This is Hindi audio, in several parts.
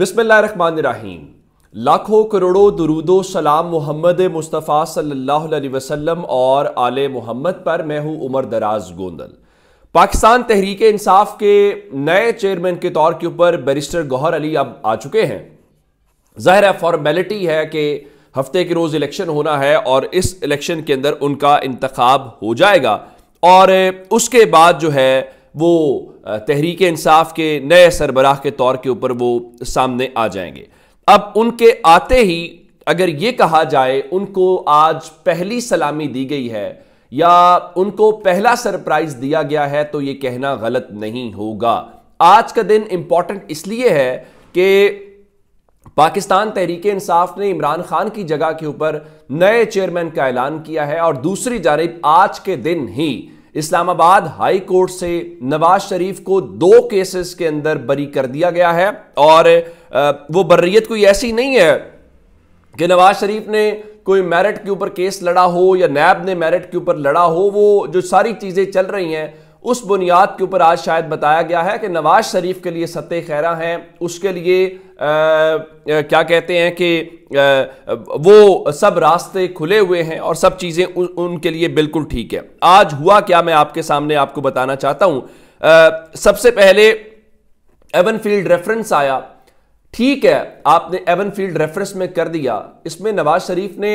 बिसमीम लाखों करोड़ों दरूदो सलाम मोहम्मद मुस्तफ़ा सल्लल्लाहु अलैहि वसल्लम और आल मोहम्मद पर मैं हूँ उमर दराज गोंदल पाकिस्तान तहरीक इंसाफ के नए चेयरमैन के तौर के ऊपर बैरिस्टर गौहर अली अब आ चुके हैं जाहिर है फॉर्मेलिटी है कि हफ्ते के रोज़ इलेक्शन होना है और इस इलेक्शन के अंदर उनका इंतखब हो जाएगा और उसके बाद जो है वो तहरीक इंसाफ के नए सरबराह के तौर के ऊपर वो सामने आ जाएंगे अब उनके आते ही अगर ये कहा जाए उनको आज पहली सलामी दी गई है या उनको पहला सरप्राइज दिया गया है तो ये कहना गलत नहीं होगा आज का दिन इंपॉर्टेंट इसलिए है कि पाकिस्तान तहरीक इंसाफ ने इमरान खान की जगह के ऊपर नए चेयरमैन का ऐलान किया है और दूसरी जानब आज के दिन ही इस्लामाबाद हाई कोर्ट से नवाज शरीफ को दो केसेस के अंदर बरी कर दिया गया है और वो बर्रियत कोई ऐसी नहीं है कि नवाज शरीफ ने कोई मेरिट के ऊपर केस लड़ा हो या नैब ने मेरिट के ऊपर लड़ा हो वो जो सारी चीज़ें चल रही हैं उस बुनियाद के ऊपर आज शायद बताया गया है कि नवाज शरीफ के लिए सत्य खैरा हैं उसके लिए आ, क्या कहते हैं कि आ, वो सब रास्ते खुले हुए हैं और सब चीज़ें उनके लिए बिल्कुल ठीक है आज हुआ क्या मैं आपके सामने आपको बताना चाहता हूँ सबसे पहले एवन फील्ड रेफरेंस आया ठीक है आपने एवन फील्ड रेफरेंस में कर दिया इसमें नवाज शरीफ ने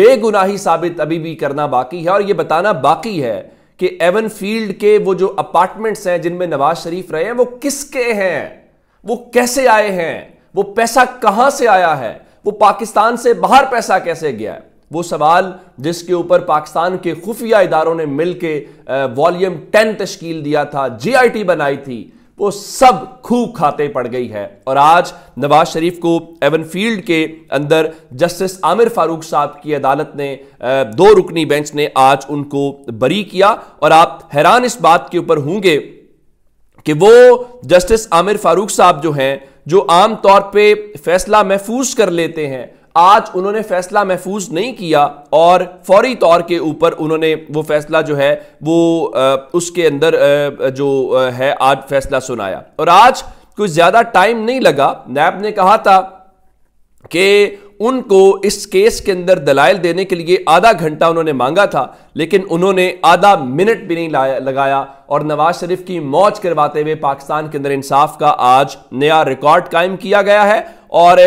बेगुनाही साबित अभी भी करना बाकी है और ये बताना बाकी है कि एवन फील्ड के वो जो अपार्टमेंट्स हैं जिनमें नवाज शरीफ रहे हैं वो किसके हैं वो कैसे आए हैं वो पैसा कहां से आया है वो पाकिस्तान से बाहर पैसा कैसे गया है वो सवाल जिसके ऊपर पाकिस्तान के खुफिया इदारों ने मिलकर वॉल्यूम टेन तश्कील दिया था जीआईटी बनाई थी वो सब खूब खाते पड़ गई है और आज नवाज शरीफ को एवनफील्ड के अंदर जस्टिस आमिर फारूक साहब की अदालत ने दो रुकनी बेंच ने आज उनको बरी किया और आप हैरान इस बात के ऊपर होंगे कि वो जस्टिस आमिर फारूक साहब जो हैं जो आम तौर पे फैसला महफूज कर लेते हैं आज उन्होंने फैसला महफूज नहीं किया और फौरी तौर के ऊपर उन्होंने वो फैसला जो है वो उसके अंदर जो है आज फैसला सुनाया और आज कुछ ज़्यादा टाइम नहीं लगा नैब ने कहा था कि उनको इस केस के अंदर दलाइल देने के लिए आधा घंटा उन्होंने मांगा था लेकिन उन्होंने आधा मिनट भी नहीं लगाया और नवाज शरीफ की मौज करवाते हुए पाकिस्तान के अंदर इंसाफ का आज नया रिकॉर्ड कायम किया गया है और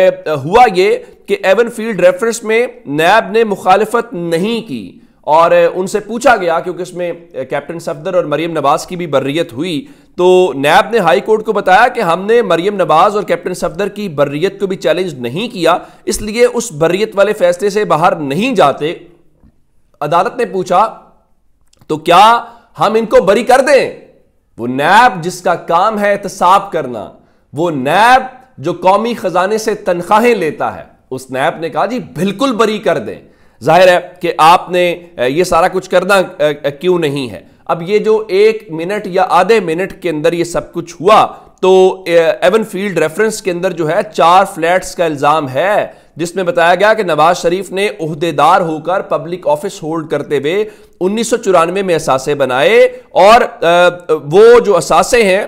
हुआ ये कि एवन फील्ड रेफरेंस में नैब ने मुखालफत नहीं की और उनसे पूछा गया क्योंकि इसमें कैप्टन सफदर और मरियम नवाज की भी बर्रियत हुई तो नैब ने हाई कोर्ट को बताया कि हमने मरियम नवाज और कैप्टन सफदर की बर्रियत को भी चैलेंज नहीं किया इसलिए उस बर्रियत वाले फैसले से बाहर नहीं जाते अदालत ने पूछा तो क्या हम इनको बरी कर दें वो नैब जिसका काम है एहतसाब करना वो नैब जो कौमी खजाने से तनख्वाहें लेता है उस नैब ने कहा जी बिल्कुल बरी कर दें जाहिर है कि आपने ये सारा कुछ करना क्यों नहीं है अब ये जो एक मिनट या आधे मिनट के अंदर ये सब कुछ हुआ तो एवन फील्ड रेफरेंस के अंदर जो है चार फ्लैट्स का इल्ज़ाम है जिसमें बताया गया कि नवाज शरीफ ने उहदेदार होकर पब्लिक ऑफिस होल्ड करते हुए उन्नीस में असासे बनाए और वो जो असासे हैं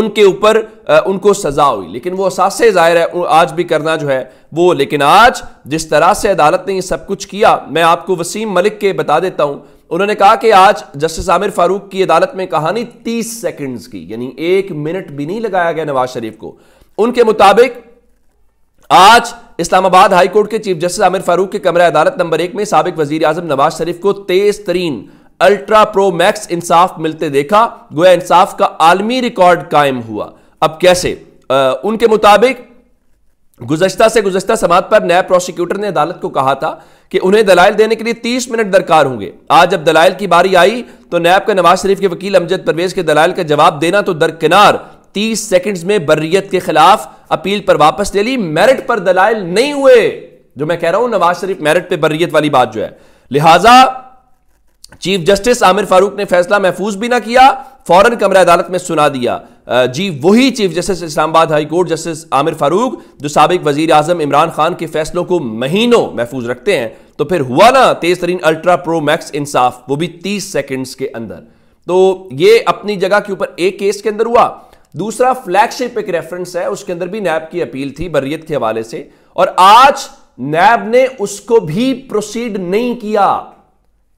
उनके ऊपर उनको सजा हुई लेकिन वो असासे जाहिर है आज भी करना जो है वो लेकिन आज जिस तरह से अदालत ने ये सब कुछ किया मैं आपको वसीम मलिक के बता देता हूं उन्होंने कहा कि आज जस्टिस आमिर फारूक की अदालत में कहानी तीस सेकेंड की यानी एक मिनट भी नहीं लगाया गया नवाज शरीफ को उनके मुताबिक आज इस्लामाबाद हाईकोर्ट के चीफ जस्टिस आमिर फारूक के कमरा अदालत नंबर एक में सबक वजीर आजम नवाज शरीफ को तेज तरीन अल्ट्रा प्रो मैक्स इंसाफ मिलते देखा गोया इंसाफ का आलमी रिकॉर्ड कायम हुआ अब कैसे आ, उनके मुताबिक गुजश्ता से गुजश्ता समात पर नए प्रोसिक्यूटर ने अदालत को कहा था कि उन्हें दलाइल देने के लिए 30 मिनट दरकार होंगे आज जब दलाइल की बारी आई तो नैब का नवाज शरीफ के वकील अमजद परवेज के दलाइल का जवाब देना तो दरकिनार 30 सेकंड्स में बर्रियत के खिलाफ अपील पर वापस ले ली मेरिट पर दलाइल नहीं हुए जो मैं कह रहा हूं नवाज शरीफ मेरिट पर बर्रियत वाली बात जो है लिहाजा चीफ जस्टिस आमिर फारूक ने फैसला महफूज भी ना किया फौरन कमरा अदालत में सुना दिया जी वही chief justice Islamabad high court justice Aamir Farooq जो सबक वजीर आजम इमरान खान के फैसलों को महीनों महफूज रखते हैं तो फिर हुआ ना तेज तरीन अल्ट्रा प्रो मैक्स इंसाफ वो भी तीस सेकेंड्स के अंदर तो ये अपनी जगह के ऊपर एक केस के अंदर हुआ दूसरा फ्लैगशिप एक रेफरेंस है उसके अंदर भी नैब की अपील थी बरियत के हवाले से और आज नैब ने उसको भी प्रोसीड नहीं किया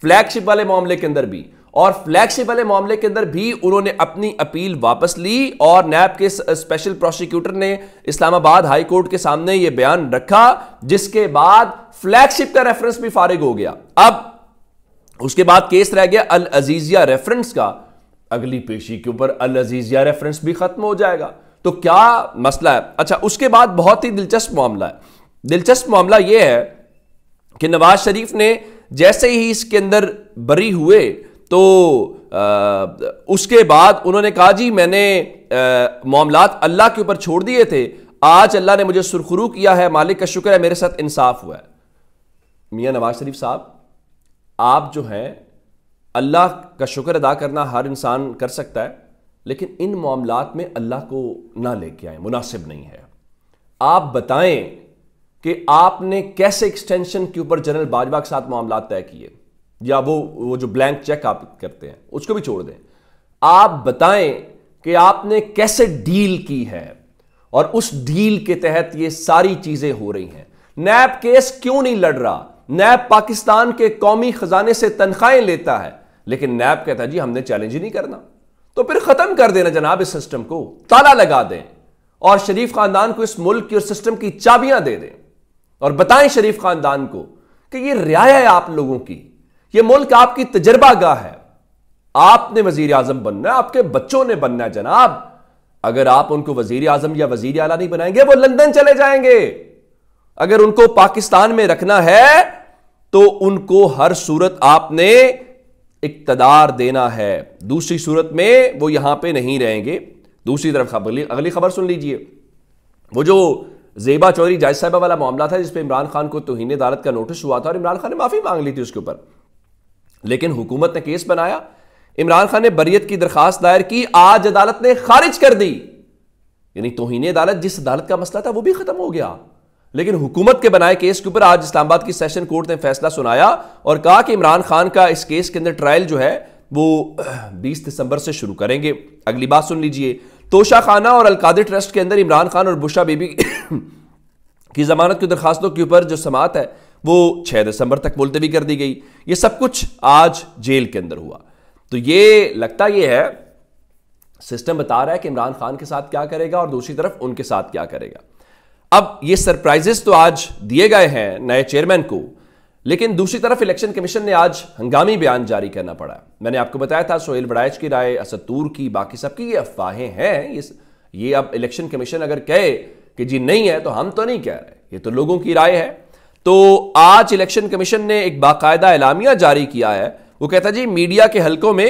फ्लैगशिप वाले मामले के अंदर भी और फ्लैगशिप वाले मामले के अंदर भी उन्होंने अपनी अपील वापस ली और नैब के स्पेशल प्रोसिक्यूटर ने इस्लामाबाद हाई कोर्ट के सामने यह बयान रखा जिसके बाद फ्लैगशिप का रेफरेंस भी फारिग हो गया अब उसके बाद केस रह गया अल अजीजिया रेफरेंस का अगली पेशी के ऊपर अल अजीजिया रेफरेंस भी खत्म हो जाएगा तो क्या मसला है अच्छा उसके बाद बहुत ही दिलचस्प मामला है दिलचस्प मामला यह है कि नवाज शरीफ ने जैसे ही इसके अंदर बरी हुए तो आ, उसके बाद उन्होंने कहा जी मैंने मामला अल्लाह के ऊपर छोड़ दिए थे आज अल्लाह ने मुझे सुरखरू किया है मालिक का शुक्र है मेरे साथ इंसाफ हुआ है मियाँ नवाज शरीफ साहब आप जो हैं अल्लाह का शुक्र अदा करना हर इंसान कर सकता है लेकिन इन मामला में अल्लाह को ना लेके आए मुनासिब नहीं है आप बताएं कि आपने कैसे एक्सटेंशन के ऊपर जनरल बाजवा के साथ मामला तय किए या वो वो जो ब्लैंक चेक आप करते हैं उसको भी छोड़ दें आप बताएं कि आपने कैसे डील की है और उस डील के तहत ये सारी चीजें हो रही हैं नैब केस क्यों नहीं लड़ रहा नैब पाकिस्तान के कौमी खजाने से तनख्वाहें लेता है लेकिन नैब कहता जी हमने चैलेंज ही नहीं करना तो फिर खत्म कर देना जनाब इस सिस्टम को ताला लगा दें और शरीफ खानदान को इस मुल्क की और सिस्टम की चाबियां दे दें और बताएं शरीफ खानदान को कि ये रियाया है आप लोगों की ये मुल्क आपकी तजर्बा गाह है आपने वजीर आजम बनना है आपके बच्चों ने बनना है जनाब अगर आप उनको वजीर आजम या वजीर आला नहीं बनाएंगे वो लंदन चले जाएंगे अगर उनको पाकिस्तान में रखना है तो उनको हर सूरत आपने इकतदार देना है दूसरी सूरत में वो यहां पे नहीं रहेंगे दूसरी तरफ अगली खबर सुन लीजिए वो जो जेबा चौधरी जायज साहबा वाला मामला था जिसपे इमरान खान को तोहन अदालत का नोटिस हुआ था और इमरान खान ने माफ़ी मांग ली थी उसके ऊपर लेकिन हुकूमत ने केस बनाया इमरान खान ने बरीत की दरखास्त दायर की आज अदालत ने खारिज कर दी यानी तोहनी अदालत जिस अदालत का मसला था वो भी खत्म हो गया लेकिन हुकूमत के बनाए केस के ऊपर आज इस्लामाबाद की सेशन कोर्ट ने फैसला सुनाया और कहा कि इमरान खान का इस केस के अंदर ट्रायल जो है वो 20 दिसंबर से शुरू करेंगे अगली बात सुन लीजिए तोशा खाना और अलकादर ट्रस्ट के अंदर इमरान खान और बुशा बेबी की जमानत की दरखास्तों के ऊपर जो समात है वो छह दिसंबर तक मुलतवी कर दी गई ये सब कुछ आज जेल के अंदर हुआ तो ये लगता ये है सिस्टम बता रहा है कि इमरान खान के साथ क्या करेगा और दूसरी तरफ उनके साथ क्या करेगा अब ये सरप्राइजेस तो आज दिए गए हैं नए चेयरमैन को लेकिन दूसरी तरफ इलेक्शन कमीशन ने आज हंगामी बयान जारी करना पड़ा मैंने आपको बताया था सोहेल बड़ाइच की राय असतूर की बाकी सबकी ये अफवाहें हैं ये ये अब इलेक्शन कमीशन अगर कहे कि जी नहीं है तो हम तो नहीं कह रहे ये तो लोगों की राय है तो आज इलेक्शन कमीशन ने एक बाकायदा एलामिया जारी किया है वो कहता जी मीडिया के हलकों में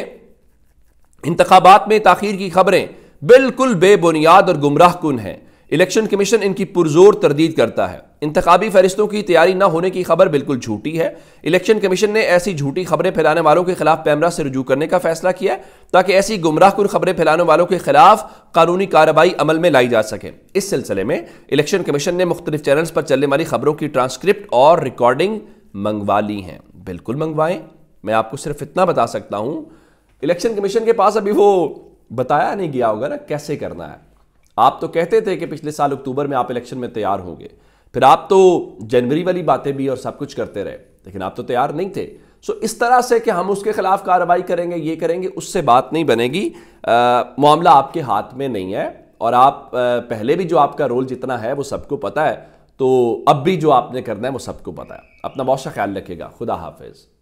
इंतबात में ताखिर की खबरें बिल्कुल बेबुनियाद और गुमराह कन हैं इलेक्शन कमीशन इनकी पुरजोर तरदीद करता है इंतबी फहरिस्तों की तैयारी न होने की खबर बिल्कुल झूठी है इलेक्शन कमीशन ने ऐसी झूठी खबरें फैलाने वालों के खिलाफ पैमरा से रजू करने का फैसला किया ताकि ऐसी गुमराह कुल खबरें फैलाने वालों के खिलाफ कानूनी कार्रवाई अमल में लाई जा सके इस सिलसिले में इलेक्शन कमीशन ने मुख्तलि चैनल्स पर चलने वाली खबरों की ट्रांसक्रिप्ट और रिकॉर्डिंग मंगवा ली हैं बिल्कुल मंगवाएं मैं आपको सिर्फ इतना बता सकता हूं इलेक्शन कमीशन के पास अभी वो बताया नहीं गया होगा ना कैसे करना है आप तो कहते थे कि पिछले साल अक्टूबर में आप इलेक्शन में तैयार होंगे फिर आप तो जनवरी वाली बातें भी और सब कुछ करते रहे लेकिन आप तो तैयार नहीं थे सो इस तरह से कि हम उसके खिलाफ कार्रवाई करेंगे ये करेंगे उससे बात नहीं बनेगी आ, मामला आपके हाथ में नहीं है और आप आ, पहले भी जो आपका रोल जितना है वो सबको पता है तो अब भी जो आपने करना है वो सबको पता है अपना बहुत सा ख्याल रखिएगा खुदा हाफिज़